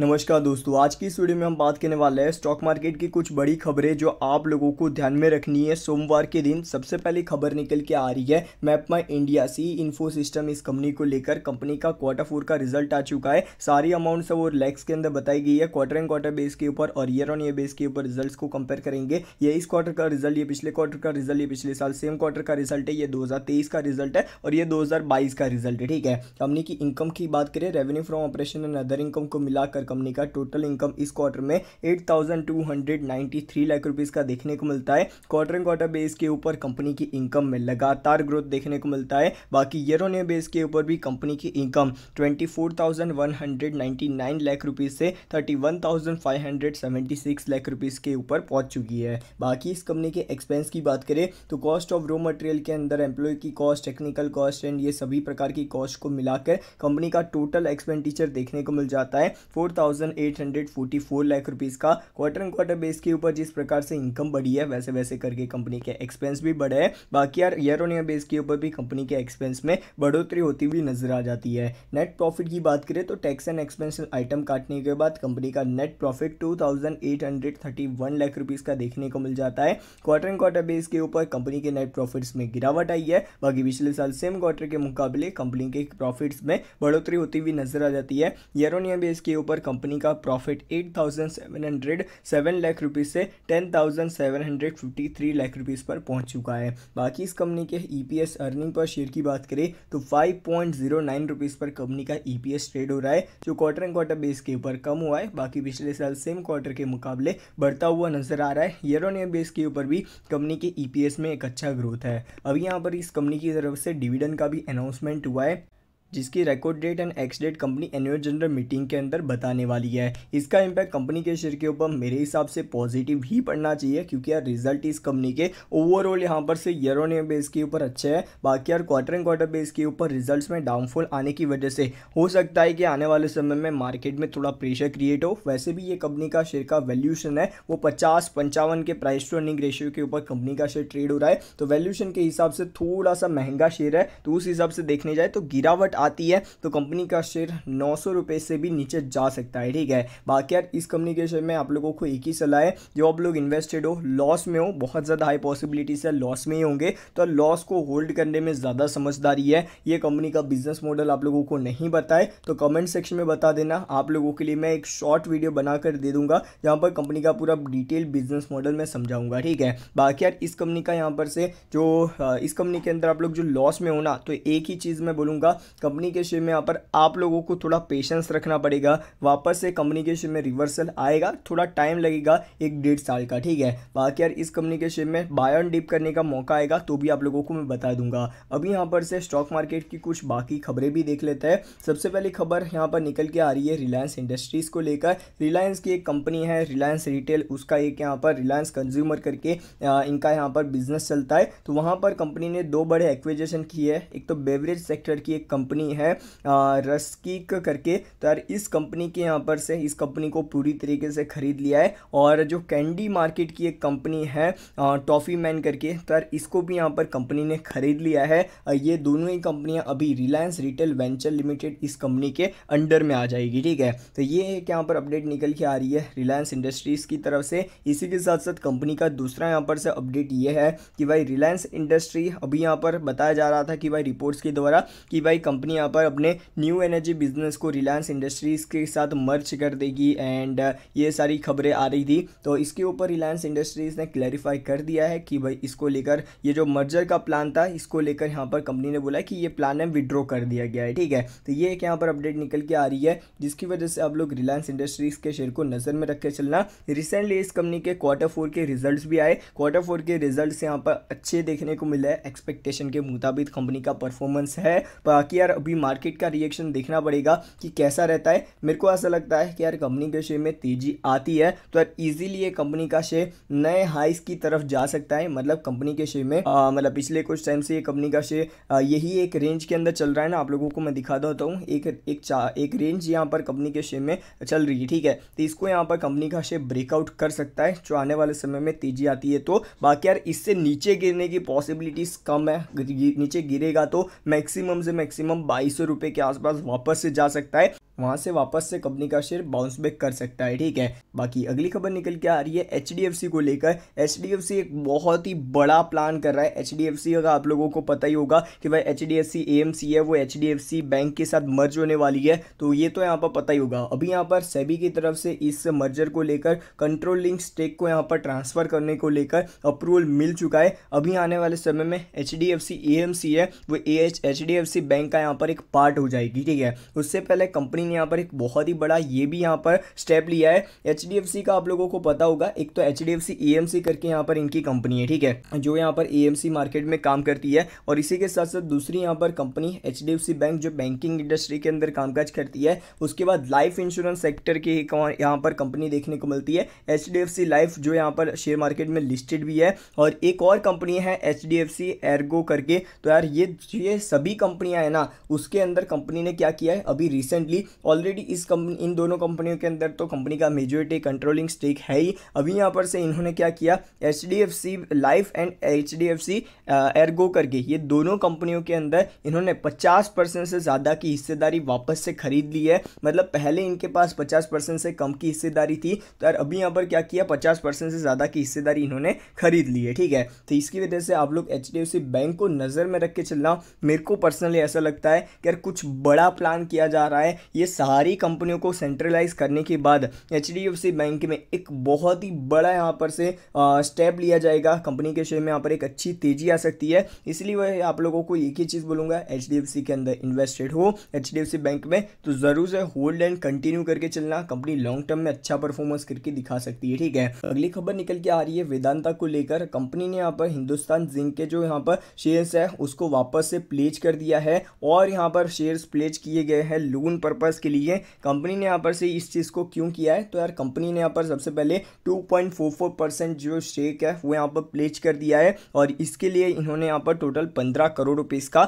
नमस्कार दोस्तों आज की इस वीडियो में हम बात करने वाले हैं स्टॉक मार्केट की कुछ बड़ी खबरें जो आप लोगों को ध्यान में रखनी है सोमवार के दिन सबसे पहली खबर निकल के आ रही है MapmyIndia C info system इस कंपनी को लेकर कंपनी का क्वार्टर फोर का रिजल्ट आ चुका है सारी अमाउंट सब और लैक्स के अंदर बताई गई है क्वार्टर एंड क्वार्टर बेस के ऊपर और ईयर ऑन ईयर बेस के ऊपर रिजल्ट को कंपेयर करेंगे ये इस क्वार्टर का रिजल्ट ये पिछले क्वार्टर का रिजल्ट ये पिछले साल सेम क्वार्टर का रिजल्ट है ये दो का रिजल्ट है और ये दो का रिजल्ट है ठीक है कंपनी की इनकम की बात करें revenue from operation and other income को मिलाकर कंपनी का टोटल इनकम इस क्वार्टर में एट लाख रुपीज़ का देखने को मिलता है क्वार्टर एंड क्वार्टर बेस के ऊपर कंपनी की इनकम में लगातार ग्रोथ देखने को मिलता है बाकी ईयर ऑन ईयर बेस के ऊपर भी कंपनी की इनकम ट्वेंटी लाख रुपीज़ से थर्टी लाख रुपीज़ के ऊपर पहुंच चुकी है बाकी इस कंपनी के एक्सपेंस की बात करें तो कॉस्ट ऑफ रॉ मटेरियल के अंदर एम्प्लॉय की कॉस्ट टेक्निकल कॉस्ट एंड ये सभी प्रकार की कॉस्ट को मिलाकर कंपनी का टोटल एक्सपेंडिचर देखने को मिल जाता है फोर 1844 लाख रुपीज़ का क्वार्टर एंड क्वार्टर बेस के ऊपर जिस प्रकार से इनकम बढ़ी है वैसे वैसे करके कंपनी के एक्सपेंस भी बढ़े हैं बाकी यार ईयर ऑन ईयर बेस के ऊपर भी कंपनी के एक्सपेंस में बढ़ोतरी होती हुई नजर आ जाती है नेट प्रॉफिट की बात करें तो टैक्स एंड एक्सपेंस आइटम काटने के बाद कंपनी का net profit two lakh rupees का देखने को मिल जाता है क्वार्टर एंड क्वार्टर बेस के ऊपर कंपनी के नेट प्रॉफिट्स में गिरावट आई है बाकी पिछले साल सेम क्वार्टर के मुकाबले कंपनी के प्रॉफिट्स में बढ़ोतरी होती हुई नजर आ जाती है ईयर ऑन ईयर बेस के ऊपर कंपनी का profit eight thousand seven hundred seven lakh rupees से ten thousand seven hundred fifty three lakh rupees पर पहुंच चुका है बाकी इस कंपनी के ईपीएस अर्निंग पर शेयर की बात करें तो five point zero nine rupees पर कंपनी का ईपीएस e ट्रेड हो रहा है जो क्वार्टर एंड क्वार्टर बेस के ऊपर कम हुआ है बाकी पिछले साल सेम क्वार्टर के मुकाबले बढ़ता हुआ नजर आ रहा है ईयर ऑन ईयर बेस के ऊपर भी कंपनी के ईपीएस e में एक अच्छा ग्रोथ है अब यहाँ पर इस कंपनी की तरफ से डिविडेंड का भी अनाउंसमेंट हुआ है जिसकी record date and ex date company annual general meeting के अंदर बताने वाली है इसका इम्पैक्ट कंपनी के शेयर के ऊपर मेरे हिसाब से पॉजिटिव ही पड़ना चाहिए क्योंकि यार रिजल्ट इस कंपनी के ओवरऑल यहाँ पर से ईयर ऑन ईयर बेस के ऊपर अच्छे है बाकी यार क्वार्टर एंड क्वार्टर बेस के ऊपर रिजल्ट में डाउनफॉल आने की वजह से हो सकता है कि आने वाले समय में मार्केट में थोड़ा प्रेशर क्रिएट हो वैसे भी ये कंपनी का शेयर का वैल्यूशन है वो पचास पंचावन के प्राइस टू अर्निंग रेशियो के ऊपर कंपनी का शेयर ट्रेड हो रहा है तो वैल्यूशन के हिसाब से थोड़ा सा महंगा शेयर है तो उस हिसाब से देखने जाए तो गिरावट आ आती है तो कंपनी का शेयर नौ सौ से भी नीचे जा सकता है ठीक है बाकी यार इस कंपनी के शेयर में आप लोगों को एक ही सलाह है जो आप लोग इन्वेस्टेड हो लॉस में हो बहुत ज़्यादा हाई पॉसिबिलिटीज है लॉस में ही होंगे तो लॉस को होल्ड करने में ज़्यादा समझदारी है ये कंपनी का बिजनेस मॉडल आप लोगों को नहीं बताए तो कमेंट सेक्शन में बता देना आप लोगों के लिए मैं एक शॉर्ट वीडियो बनाकर दे दूंगा जहाँ पर कंपनी का पूरा डिटेल बिजनेस मॉडल मैं समझाऊंगा ठीक है बाकी यार इस कंपनी का यहाँ पर से जो इस कंपनी के अंदर आप लोग जो लॉस में होना तो एक ही चीज़ मैं बोलूँगा कंपनी के शेयर में यहाँ पर आप लोगों को थोड़ा पेशेंस रखना पड़ेगा वापस से कंपनी के शेयर में रिवर्सल आएगा थोड़ा टाइम लगेगा एक डेढ़ साल का ठीक है बाकी यार इस कंपनी के शेयर में बाय ऑन डिप करने का मौका आएगा तो भी आप लोगों को मैं बता दूंगा अभी यहाँ पर से स्टॉक मार्केट की कुछ बाकी खबरें भी देख लेते हैं सबसे पहली खबर यहाँ पर निकल के आ रही है रिलायंस इंडस्ट्रीज़ को लेकर रिलायंस की एक कंपनी है रिलायंस रिटेल उसका एक यहाँ पर रिलायंस कंज्यूमर करके इनका यहाँ पर बिजनेस चलता है तो वहाँ पर कंपनी ने दो बड़े एक्विजेशन किए हैं एक तो बेवरेज सेक्टर की एक कंपनी कंपनी है रस्कीक करके तो यार इस कंपनी के यहाँ पर से इस कंपनी को पूरी तरीके से ख़रीद लिया है और जो कैंडी मार्केट की एक कंपनी है टॉफ़ी मैन करके तो यार इसको भी यहाँ पर कंपनी ने ख़रीद लिया है ये दोनों ही कंपनियाँ अभी रिलायंस रिटेल वेंचर लिमिटेड इस कंपनी के अंडर में आ जाएगी ठीक है तो ये एक यहाँ पर अपडेट निकल के आ रही है रिलायंस इंडस्ट्रीज़ की तरफ से इसी के साथ साथ कंपनी का दूसरा यहाँ पर से अपडेट ये है कि भाई रिलायंस इंडस्ट्री अभी यहाँ पर बताया जा रहा था कि भाई रिपोर्ट्स के द्वारा कि भाई कंपनी कंपनी यहाँ पर अपने न्यू एनर्जी बिजनेस को रिलायंस इंडस्ट्रीज़ के साथ मर्च कर देगी एंड uh, ये सारी खबरें आ रही थी तो इसके ऊपर रिलायंस इंडस्ट्रीज़ ने क्लैरिफाई कर दिया है कि भाई इसको लेकर ये जो मर्जर का प्लान था इसको लेकर यहाँ पर कंपनी ने बोला कि ये प्लान है विड्रॉ कर दिया गया है ठीक है तो ये एक यहाँ पर अपडेट निकल के आ रही है जिसकी वजह से आप लोग रिलायंस इंडस्ट्रीज़ के शेयर को नज़र में रख के चलना रिसेंटली इस कंपनी के क्वार्टर फोर के रिजल्ट भी आए क्वार्टर फोर के रिजल्ट यहाँ पर अच्छे देखने को मिला है एक्सपेक्टेशन के मुताबिक कंपनी का परफॉर्मेंस है बाकी यार अभी मार्केट का रिएक्शन देखना पड़ेगा कि कैसा रहता है मेरे को ऐसा लगता है कि यार कंपनी के शेयर में तेज़ी आती है तो यार ईजिली ये कंपनी का शेयर नए हाइस की तरफ जा सकता है मतलब कंपनी के शेयर में मतलब पिछले कुछ टाइम से ये कंपनी का शेयर यही एक रेंज के अंदर चल रहा है ना आप लोगों को मैं दिखा देता हूँ एक एक एक रेंज यहाँ पर कंपनी के शेयर में चल रही है ठीक है तो इसको यहाँ पर कंपनी का शेयर ब्रेकआउट कर सकता है जो आने वाले समय में तेज़ी आती है तो बाकी यार इससे नीचे गिरने की पॉसिबिलिटीज़ कम है नीचे गिरेगा तो मैक्सिमम से मैक्सिमम बाईस रुपए के आसपास वापस से जा सकता है वहां से वापस से कंपनी का शेयर बाउंस बैक कर सकता है ठीक है बाकी अगली खबर निकल के आ रही है एच को लेकर एच एक बहुत ही बड़ा प्लान कर रहा है एच अगर आप लोगों को पता ही होगा कि भाई एच डी है वो एच बैंक के साथ मर्ज होने वाली है तो ये तो यहाँ पर पता ही होगा अभी यहाँ पर सेबी की तरफ से इस मर्जर को लेकर कंट्रोलिंग स्टेक को यहाँ पर ट्रांसफ़र करने को लेकर अप्रूवल मिल चुका है अभी आने वाले समय में H D F C A M C है वो H H D F C bank का यहाँ पर एक पार्ट हो जाएगी ठीक है उससे पहले कंपनी ने यहाँ पर एक बहुत ही बड़ा ये भी यहाँ पर स्टेप लिया है एच का आप लोगों को पता होगा एक तो एच डी करके यहाँ पर इनकी कंपनी है ठीक है जो यहाँ पर ए मार्केट में काम करती है और इसी के साथ साथ दूसरी यहाँ पर कंपनी एच बैंक जो बैंकिंग इंडस्ट्री के अंदर कामकाज करती है उसके बाद लाइफ इंश्योरेंस सेक्टर की यहाँ पर कंपनी देखने को मिलती है एच लाइफ जो यहाँ पर शेयर मार्केट में लिस्टेड भी है और एक और कंपनी है एच एर्गो करके तो यार ये ये सभी कंपनियां हैं ना उसके अंदर कंपनी ने क्या किया है अभी रिसेंटली ऑलरेडी इस कंपनी इन दोनों कंपनियों के अंदर तो कंपनी का मेजोरिटी कंट्रोलिंग स्टेक है ही अभी यहाँ पर से इन्होंने क्या किया H D F C life and H D F C ERGO करके ये दोनों कंपनियों के अंदर इन्होंने पचास परसेंट से ज़्यादा की हिस्सेदारी वापस से खरीद ली है मतलब पहले इनके पास पचास परसेंट से कम की हिस्सेदारी थी तो यार अभी यहाँ पर क्या किया पचास परसेंट से ज़्यादा की हिस्सेदारी इन्होंने खरीद ली है ठीक है तो इसकी वजह से आप लोग एच बैंक को नज़र में रख के चलना मेरे को पर्सनली ऐसा लगता है कि यार कुछ बड़ा प्लान किया जा रहा है ये सारी कंपनियों को सेंट्रलाइज करने के बाद एच बैंक में एक बहुत ही बड़ा यहाँ पर से स्टेप लिया जाएगा कंपनी के शेयर में यहाँ पर एक अच्छी तेजी आ सकती है इसलिए वह आप लोगों को एक ही चीज़ बोलूँगा एच के अंदर इन्वेस्टेड हो एच बैंक में तो ज़रूर से होल्ड एंड कंटिन्यू करके चलना कंपनी लॉन्ग टर्म में अच्छा परफॉर्मेंस करके दिखा सकती है ठीक है अगली खबर निकल के आ रही है वेदांता को लेकर कंपनी ने यहाँ पर हिंदुस्तान जिंक के जो यहाँ पर शेयर्स है उसको वापस से प्लेज कर दिया है और यहाँ पर शेयर्स प्लेज किए गए हैं लोन पर्पज यूज़र्स के लिए कंपनी ने यहाँ पर से इस चीज़ को क्यों किया है तो यार कंपनी ने यहाँ पर सबसे पहले 2.44 परसेंट जो स्टेक है वो यहाँ पर प्लेज कर दिया है और इसके लिए इन्होंने यहाँ पर टोटल पंद्रह करोड़ रुपीज़ का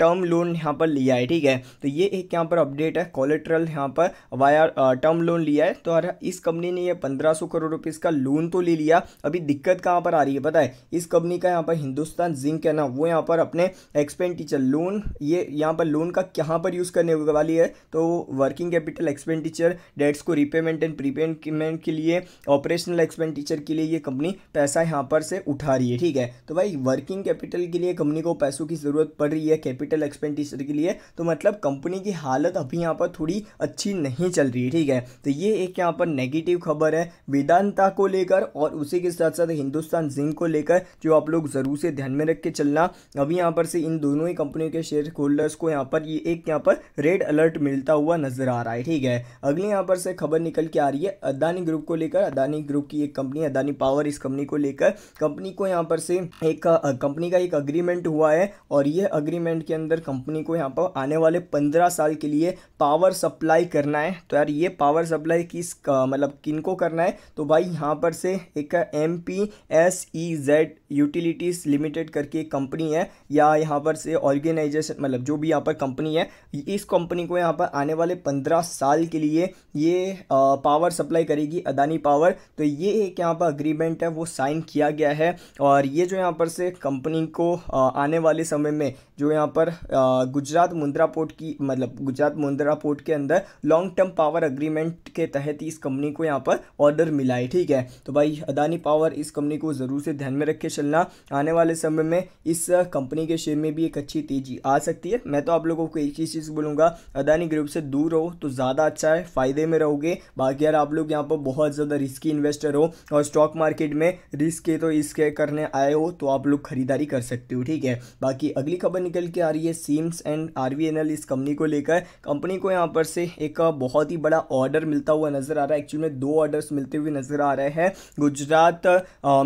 टर्म लोन यहाँ पर लिया है ठीक है तो ये एक यहाँ पर अपडेट है कोलेट्रल यहाँ पर वाया टर्म लोन लिया है तो यार इस कंपनी ने यह पंद्रह करोड़ रुपीज़ का लोन तो ले लिया अभी दिक्कत कहाँ पर आ रही है पता है इस कंपनी का यहाँ पर हिंदुस्तान जिंक है ना वो यहाँ पर अपने एक्सपेंडिचर लोन ये यहाँ पर लोन का कहाँ पर यूज़ करने वाली है तो वो वर्किंग कैपिटल एक्सपेंडिचर डेट्स को रिपेमेंट एंड प्रीपेमेंट के लिए ऑपरेशनल एक्सपेंडिचर के लिए ये कंपनी पैसा यहाँ पर से उठा रही है ठीक है तो भाई वर्किंग कैपिटल के लिए कंपनी को पैसों की ज़रूरत पड़ रही है कैपिटल एक्सपेंडिचर के लिए तो मतलब कंपनी की हालत अभी यहाँ पर थोड़ी अच्छी नहीं चल रही है ठीक है तो ये एक यहाँ पर नेगेटिव खबर है वेदांता को लेकर और उसी के साथ साथ हिंदुस्तान जिंक को लेकर जो आप लोग ज़रूर से ध्यान में रख के चलना अभी यहाँ पर से इन दोनों ही कंपनियों के शेयर होल्डर्स को यहाँ पर ये एक यहाँ पर रेड अलर्ट मिलता हुआ हुआ नज़र आ रहा है ठीक है अगले यहाँ पर से खबर निकल के आ रही है अदानी ग्रुप को लेकर अदानी ग्रुप की एक कंपनी अदानी पावर इस कंपनी को लेकर कंपनी को यहाँ पर से एक कंपनी का एक अग्रीमेंट हुआ है और यह अग्रीमेंट के अंदर कंपनी को यहाँ पर आने वाले पंद्रह साल के लिए पावर सप्लाई करना है तो यार ये पावर सप्लाई किस मतलब किन करना है तो भाई यहाँ पर से एक M P S E Z utilities limited करके एक कंपनी है या यहाँ पर से ऑर्गेनाइजेशन मतलब जो भी यहाँ पर कंपनी है इस कंपनी को यहाँ पर आने वाले पंद्रह साल के लिए ये आ, पावर सप्लाई करेगी अदानी पावर तो ये एक यहाँ पर अग्रीमेंट है वो साइन किया गया है और ये जो यहाँ पर से कंपनी को आ, आने वाले समय में जो यहाँ पर आ, गुजरात मुंद्रा पोर्ट की मतलब गुजरात मुंद्रा पोर्ट के अंदर लॉन्ग टर्म पावर अग्रीमेंट के तहत इस कंपनी को यहाँ पर ऑर्डर मिला है ठीक है तो भाई अदानी पावर इस कंपनी को ज़रूर से ध्यान में रखे चलना आने वाले समय में इस कंपनी के शेयर में भी एक अच्छी तेजी आ सकती है मैं तो आप लोगों को एक ही चीज़ बोलूँगा अदानी ग्रुप से दूर रहो तो ज़्यादा अच्छा है फ़ायदे में रहोगे बाकी यार आप लोग यहाँ पर बहुत ज़्यादा रिस्की इन्वेस्टर हो और स्टॉक मार्केट में रिस्क के तो इसके करने आए हो तो आप लोग खरीदारी कर सकते हो ठीक है बाकी अगली खबर निकल के आ रही है सीम्स एंड आर इस कंपनी को लेकर कंपनी को यहाँ पर से एक बहुत ही बड़ा ऑर्डर मिलता हुआ नज़र आ रहा है एक्चुअली में दो ऑर्डर्स मिलते हुए नज़र आ रहे हैं Gujarat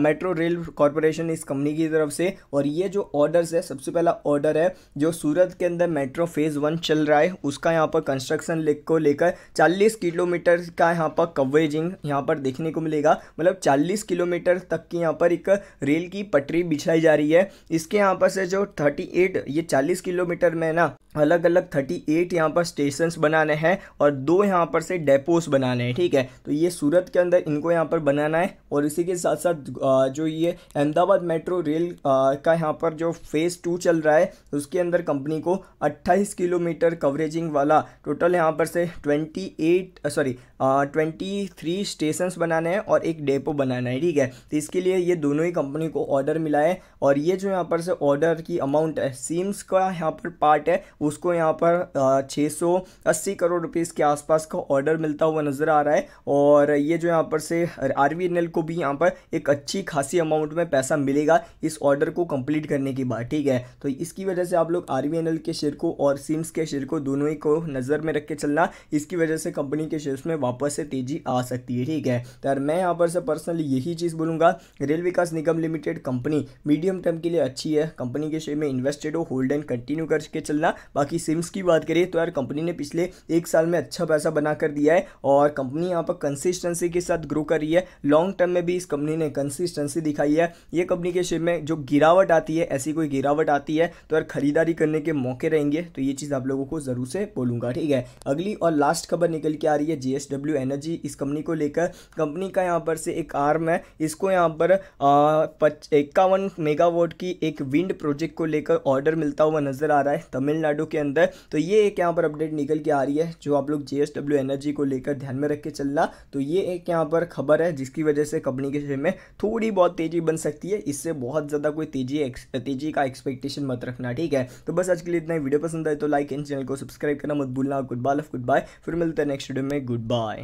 metro rail corporation innovation इस कंपनी की तरफ से और ये जो ऑर्डर्स है सबसे पहला ऑर्डर है जो सूरत के अंदर मेट्रो फेज़ वन चल रहा है उसका यहाँ पर कंस्ट्रक्शन को लेकर चालीस किलोमीटर का यहाँ पर कवरेजिंग यहाँ पर देखने को मिलेगा मतलब चालीस किलोमीटर तक की यहाँ पर एक रेल की पटरी बिछाई जा रही है इसके यहाँ पर से जो थर्टी एट ये चालीस किलोमीटर में ना अलग अलग थर्टी एट यहाँ पर स्टेशन बनाने हैं और दो यहाँ पर से डेपोस बनाने हैं ठीक है तो ये सूरत के अंदर इनको यहाँ पर बनाना है और इसी के साथ साथ जो ये अहमदाबाद इलाहाबाद मेट्रो रेल का यहाँ पर जो फेज़ टू चल रहा है उसके अंदर कंपनी को 28 किलोमीटर कवरेजिंग वाला टोटल यहाँ पर से 28 सॉरी 23 स्टेशंस बनाने हैं और एक डेपो बनाना है ठीक है तो इसके लिए ये दोनों ही कंपनी को ऑर्डर मिला है और ये जो यहाँ पर से ऑर्डर की अमाउंट है सीम्स का यहाँ पर पार्ट है उसको यहाँ पर छः सौ अस्सी करोड़ रुपीज़ के आसपास का ऑर्डर मिलता हुआ नज़र आ रहा है और ये जो यहाँ पर से आर को भी यहाँ पर एक अच्छी खासी अमाउंट में पैसा मिलेगा इस ऑर्डर को कंप्लीट करने के बाद ठीक है तो इसकी वजह से आप लोग आर के शेयर को और सिम्स के शेयर को दोनों ही को नज़र में रख के चलना इसकी वजह से कंपनी के शेयर्स में वापस से तेज़ी आ सकती है ठीक है तो यार मैं यहाँ पर से पर्सनली यही चीज़ बोलूँगा rail Vikas Nigam limited company medium term के लिए अच्छी है कंपनी के शेयर में इन्वेस्टेड हो होल्ड एंड कंटिन्यू करके चलना बाकी सिम्स की बात करें तो यार कंपनी ने पिछले एक साल में अच्छा पैसा बना कर दिया है और कंपनी यहाँ पर कंसिस्टेंसी के साथ ग्रो कर रही है लॉन्ग टर्म में भी इस कंपनी ने कंसिस्टेंसी दिखाई है ये कंपनी के शेयर में जो गिरावट आती है ऐसी कोई गिरावट आती है तो यार खरीदारी करने के मौके रहेंगे तो ये चीज़ आप लोगों को ज़रूर से बोलूंगा ठीक है अगली और लास्ट खबर निकल के आ रही है जी एनर्जी इस कंपनी को लेकर कंपनी का यहाँ पर से एक आर्म है इसको यहाँ पर इक्यावन मेगावाट की एक विंड प्रोजेक्ट को लेकर ऑर्डर मिलता हुआ नज़र आ रहा है तमिलनाडु के अंदर तो ये एक यहाँ पर अपडेट निकल के आ रही है जो आप लोग जेएसडब्ल्यू एनर्जी को लेकर ध्यान में रख के चलना तो ये एक यहाँ पर खबर है जिसकी वजह से कंपनी के शेयर में थोड़ी बहुत तेज़ी बन सकती है इससे बहुत ज़्यादा कोई तेजी तेजी का एक्सपेक्टेशन मत रखना ठीक है तो बस आज के लिए इतना ही वीडियो पसंद आए तो लाइक एंड चैनल को सब्सक्राइब करना मत भूलना गुड बाय गुड बाय फिर मिलते हैं नेक्स्ट वीडियो में गुड बाय